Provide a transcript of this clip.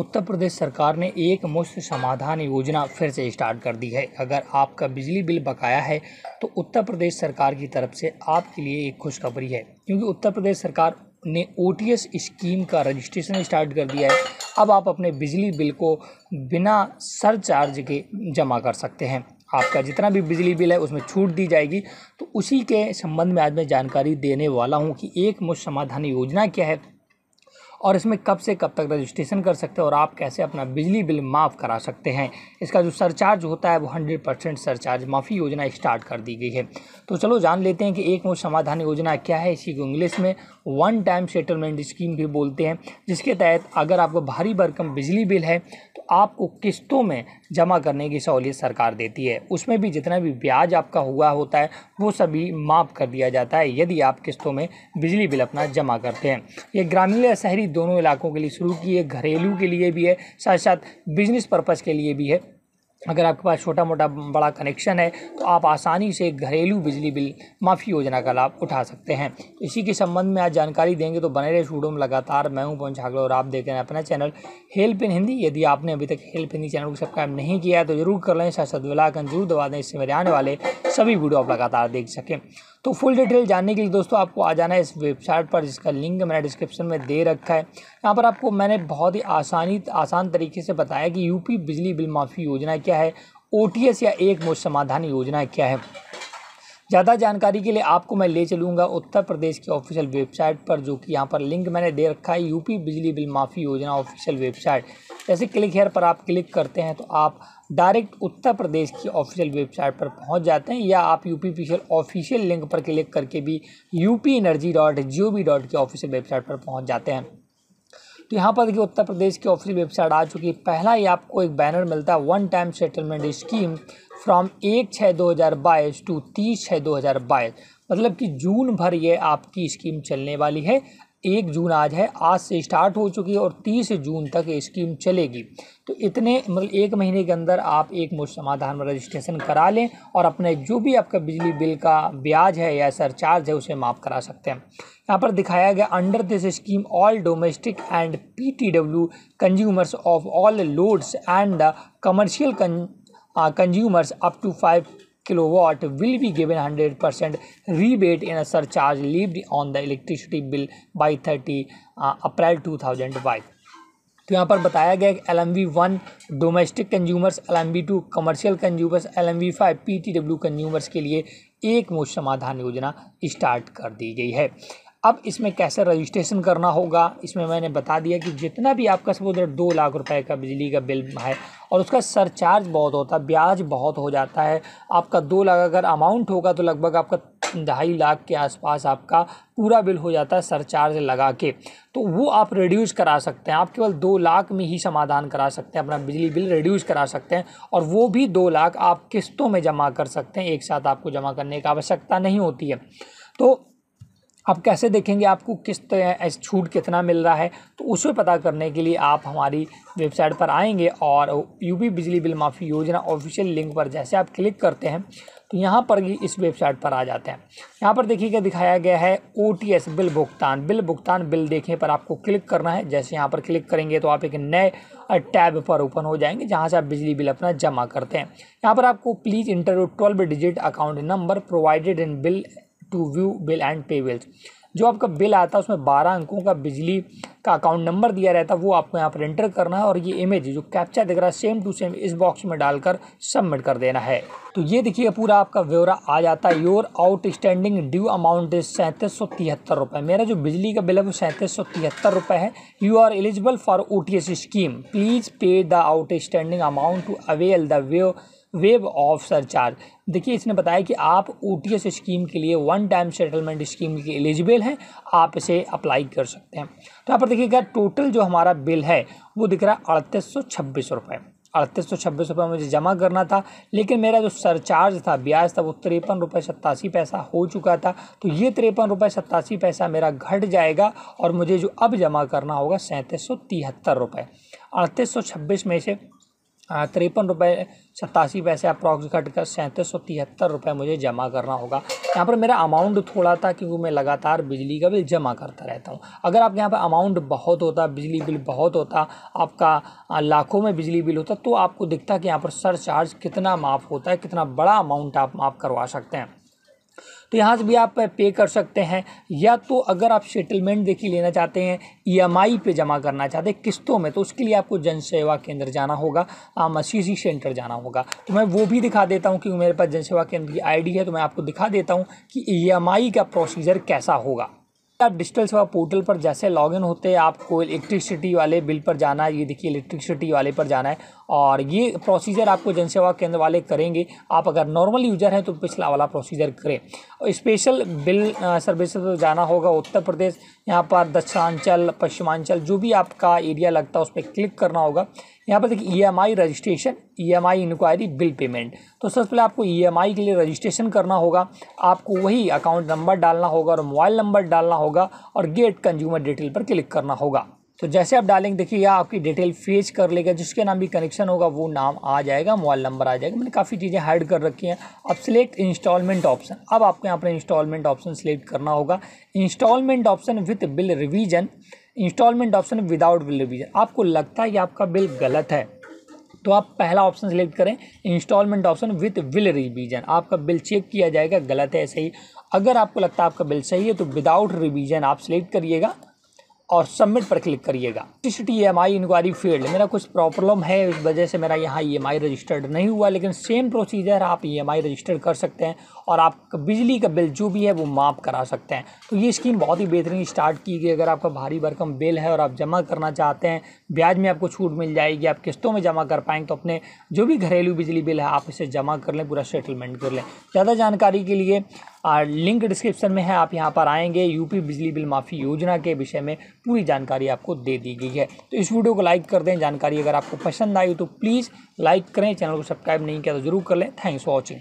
उत्तर प्रदेश सरकार ने एक मुश्त समाधान योजना फिर से स्टार्ट कर दी है अगर आपका बिजली बिल बकाया है तो उत्तर प्रदेश सरकार की तरफ से आपके लिए एक खुशखबरी है क्योंकि उत्तर प्रदेश सरकार ने ओ स्कीम का रजिस्ट्रेशन स्टार्ट कर दिया है अब आप अपने बिजली बिल को बिना सर चार्ज के जमा कर सकते हैं आपका जितना भी बिजली बिल है उसमें छूट दी जाएगी तो उसी के संबंध में आज मैं जानकारी देने वाला हूँ कि एक मुश्त समाधान योजना क्या है और इसमें कब से कब तक रजिस्ट्रेशन कर सकते हैं और आप कैसे अपना बिजली बिल माफ़ करा सकते हैं इसका जो सरचार्ज होता है वो हंड्रेड परसेंट सरचार्ज माफ़ी योजना स्टार्ट कर दी गई है तो चलो जान लेते हैं कि एक मुझ समाधान योजना क्या है इसी को इंग्लिश में वन टाइम सेटलमेंट स्कीम भी बोलते हैं जिसके तहत अगर आपको भारी भरकम बिजली बिल है तो आपको किस्तों में जमा करने की सहूलियत सरकार देती है उसमें भी जितना भी ब्याज आपका हुआ होता है वो सभी माफ़ कर दिया जाता है यदि आप किस्तों में बिजली बिल अपना जमा करते हैं ये ग्रामीण या शहरी दोनों इलाकों के लिए शुरू की है घरेलू के लिए भी है साथ साथ बिजनेस पर्पज़ के लिए भी है अगर आपके पास छोटा मोटा बड़ा कनेक्शन है तो आप आसानी से घरेलू बिजली बिल माफ़ी योजना का लाभ उठा सकते हैं इसी के संबंध में आज जानकारी देंगे तो बने रहे स्टूडियो में लगातार मैं हूं पवन छागला और आप देख रहे हैं अपना चैनल हेल्प इन हिंदी यदि आपने अभी तक हेल्प हिंदी चैनल को सब्सक्राइब नहीं किया है तो जरूर कर लें साथ कंजूर जरूर दबा दें इससे मेरे आने वाले सभी वीडियो आप लगातार देख सकें तो फुल डिटेल जानने के लिए दोस्तों आपको आ जाना है इस वेबसाइट पर जिसका लिंक मैंने डिस्क्रिप्शन में दे रखा है यहाँ पर आपको मैंने बहुत ही आसानी आसान तरीके से बताया कि यूपी बिजली बिल माफ़ी योजना क्या है ओ या एक मुझ समाधान योजना क्या है ज़्यादा जानकारी के लिए आपको मैं ले चलूँगा उत्तर प्रदेश की ऑफिशियल वेबसाइट पर जो कि यहाँ पर लिंक मैंने दे रखा है यूपी बिजली बिल माफ़ी योजना ऑफिशियल वेबसाइट जैसे क्लिक हेयर पर आप क्लिक करते हैं तो आप डायरेक्ट उत्तर प्रदेश की ऑफिशियल वेबसाइट पर पहुँच जाते हैं या आप यूपी पी ऑफिशियल लिंक पर क्लिक करके भी P energy dot G O V dot की ऑफिशियल वेबसाइट पर पहुँच जाते हैं तो यहाँ पर देखिए उत्तर प्रदेश की ऑफिशियल वेबसाइट आ चुकी है पहला ही आपको एक बैनर मिलता है one time settlement scheme from एक छः दो हज़ार बाईस टू तीस छः दो हज़ार बाईस मतलब कि जून भर ये आपकी स्कीम चलने वाली है एक जून आज है आज से स्टार्ट हो चुकी है और तीस जून तक ये स्कीम चलेगी तो इतने मतलब एक महीने के अंदर आप एक मुश्त समाधान में रजिस्ट्रेशन करा लें और अपने जो भी आपका बिजली बिल का ब्याज है या सरचार्ज है उसे माफ़ करा सकते हैं यहाँ पर दिखाया गया under this scheme all domestic and PTW consumers of all loads and the commercial consumers up to five kilowatt will be given 100% rebate in a surcharge levied on the electricity bill by 30 uh, April 2005 तो यहाँ पर बताया गया L M V one domestic consumers L M V two commercial consumers L M V five P T W consumers के लिए एक मुश्त समाधान योजना स्टार्ट कर दी गई है अब इसमें कैसे रजिस्ट्रेशन करना होगा इसमें मैंने बता दिया कि जितना भी आपका सपोज दो लाख रुपए का बिजली का बिल है और उसका सरचार्ज बहुत होता है ब्याज बहुत हो जाता है आपका दो लाख अगर अमाउंट होगा तो लगभग आपका ढाई लाख के आसपास आपका पूरा बिल हो जाता है सरचार्ज लगा के तो वो आप रिड्यूस करा सकते हैं आप केवल दो लाख में ही समाधान करा सकते हैं अपना बिजली बिल रिड्यूस करा सकते हैं और वो भी दो लाख आप किस्तों में जमा कर सकते हैं एक साथ आपको जमा करने की आवश्यकता नहीं होती है तो आप कैसे देखेंगे आपको किस छूट कितना मिल रहा है तो उसे पता करने के लिए आप हमारी वेबसाइट पर आएंगे और यूपी बिजली बिल माफ़ी योजना ऑफिशियल लिंक पर जैसे आप क्लिक करते हैं तो यहाँ पर भी इस वेबसाइट पर आ जाते हैं यहाँ पर देखिएगा दिखाया गया है ओ बिल भुगतान बिल भुगतान बिल देखने पर आपको क्लिक करना है जैसे यहाँ पर क्लिक करेंगे तो आप एक नए टैब पर ओपन हो जाएंगे जहाँ से आप बिजली बिल अपना जमा करते हैं यहाँ पर आपको please enter twelve digit account number provided in bill to view bill and pay bills जो आपका बिल आता है उसमें बारह अंकों का बिजली का अकाउंट नंबर दिया रहता है वो आपको यहाँ पर एंटर करना है और ये इमेज जो कैप्चा दिख रहा है सेम टू सेम इस बॉक्स में डालकर सबमिट कर देना है तो ये देखिए पूरा आपका ब्यौरा आ जाता है your outstanding due amount is सैंतीस सौ तिहत्तर रुपये मेरा जो बिजली का बिल है वो सैंतीस सौ तिहत्तर रुपये है you are eligible for O T S scheme please pay the standing amount to avail the view wave of surcharge देखिए इसने बताया कि आप ओ स्कीम के लिए वन टाइम सेटलमेंट स्कीम के एलिजिबल हैं आप इसे अप्लाई कर सकते हैं तो यहाँ पर देखिएगा टोटल जो हमारा बिल है वो दिख रहा है अड़तीस सौ छब्बीस रुपये अड़तीस सौ छब्बीस रुपये मुझे जमा करना था लेकिन मेरा जो सरचार्ज था ब्याज था वो तिरपन रुपये सत्तासी पैसा हो चुका था तो ये तिरपन रुपये सत्तासी पैसा मेरा घट जाएगा और मुझे जो अब जमा करना होगा सैंतीस सौ तिहत्तर रुपये अड़तीस सौ छब्बीस में से तिरपन रुपये सतासी पैसे अप्रॉक्स घट कर सैंतीस सौ तिहत्तर रुपये मुझे जमा करना होगा यहाँ पर मेरा अमाउंट थोड़ा था क्योंकि मैं लगातार बिजली का बिल जमा करता रहता हूँ अगर आपके यहाँ पर अमाउंट बहुत होता बिजली बिल बहुत होता आपका लाखों में बिजली बिल होता तो आपको दिखता कि यहाँ पर सर चार्ज कितना माफ़ होता है कितना बड़ा अमाउंट आप माफ़ करवा सकते हैं तो यहाँ से भी आप पे कर सकते हैं या तो अगर आप सेटलमेंट देखिए लेना चाहते हैं ईएमआई e पे जमा करना चाहते हैं किस्तों में तो उसके लिए आपको जन सेवा केंद्र जाना होगा सी सेंटर जाना होगा तो मैं वो भी दिखा देता हूँ क्योंकि मेरे पास जन सेवा केंद्र की आईडी है तो मैं आपको दिखा देता हूँ कि ई e का प्रोसीजर कैसा होगा आप डिजिटल सेवा पोर्टल पर जैसे लॉगिन होते हैं आपको इलेक्ट्रिसिटी वाले बिल पर जाना है ये देखिए इलेक्ट्रिसिटी वाले पर जाना है और ये प्रोसीजर आपको जनसेवा केंद्र वाले करेंगे आप अगर नॉर्मल यूजर हैं तो पिछला वाला प्रोसीजर करें और स्पेशल बिल सर्विस तो जाना होगा उत्तर प्रदेश यहाँ पर दक्षिणांचल पश्चिमांचल जो भी आपका एरिया लगता है उस पर क्लिक करना होगा यहाँ पर देखिए E M I registration E M I enquiry bill payment तो सबसे पहले आपको ई एम आई के लिए रजिस्ट्रेशन करना होगा आपको वही अकाउंट नंबर डालना होगा और मोबाइल नंबर डालना होगा और गेट कंज्यूमर डिटेल पर क्लिक करना होगा तो जैसे आप डालेंगे देखिए आपकी डिटेल फेज कर लेगा जिसके नाम भी कनेक्शन होगा वो नाम आ जाएगा मोबाइल नंबर आ जाएगा मैंने काफ़ी चीज़ें हाइड कर रखी हैं अब सिलेक्ट इंस्टॉलमेंट ऑप्शन अब आपको यहाँ पर इंस्टॉलमेंट ऑप्शन सिलेक्ट करना होगा instalment option with bill revision instalment option without bill revision आपको लगता है कि आपका बिल गलत है तो आप पहला ऑप्शन सेलेक्ट करें instalment option with bill revision आपका बिल चेक किया जाएगा गलत है सही अगर आपको लगता है आपका बिल सही है तो विदाउट रिवीजन आप सिलेक्ट करिएगा और सबमिट पर क्लिक करिएगा city E M I enquiry field मेरा कुछ प्रॉब्लम है इस वजह से मेरा यहाँ ई एम आई रजिस्टर्ड नहीं हुआ लेकिन सेम प्रोसीजर आप ई एम आई रजिस्टर कर सकते हैं और आप बिजली का बिल जो भी है वो माफ़ करा सकते हैं तो ये स्कीम बहुत ही बेहतरीन स्टार्ट की गई अगर आपका भारी भरकम बिल है और आप जमा करना चाहते हैं ब्याज में आपको छूट मिल जाएगी आप किस्तों में जमा कर पाएंगे तो अपने जो भी घरेलू बिजली बिल है आप इसे जमा कर लें पूरा सेटलमेंट कर लें ज़्यादा जानकारी के लिए लिंक डिस्क्रिप्शन में है आप यहाँ पर आएंगे यूपी बिजली बिल माफ़ी योजना के विषय में पूरी जानकारी आपको दे दी गई है तो इस वीडियो को लाइक कर दें जानकारी अगर आपको पसंद आई तो प्लीज़ लाइक करें चैनल को सब्सक्राइब नहीं किया तो जरूर कर लें थैंक्स फॉर वॉचिंग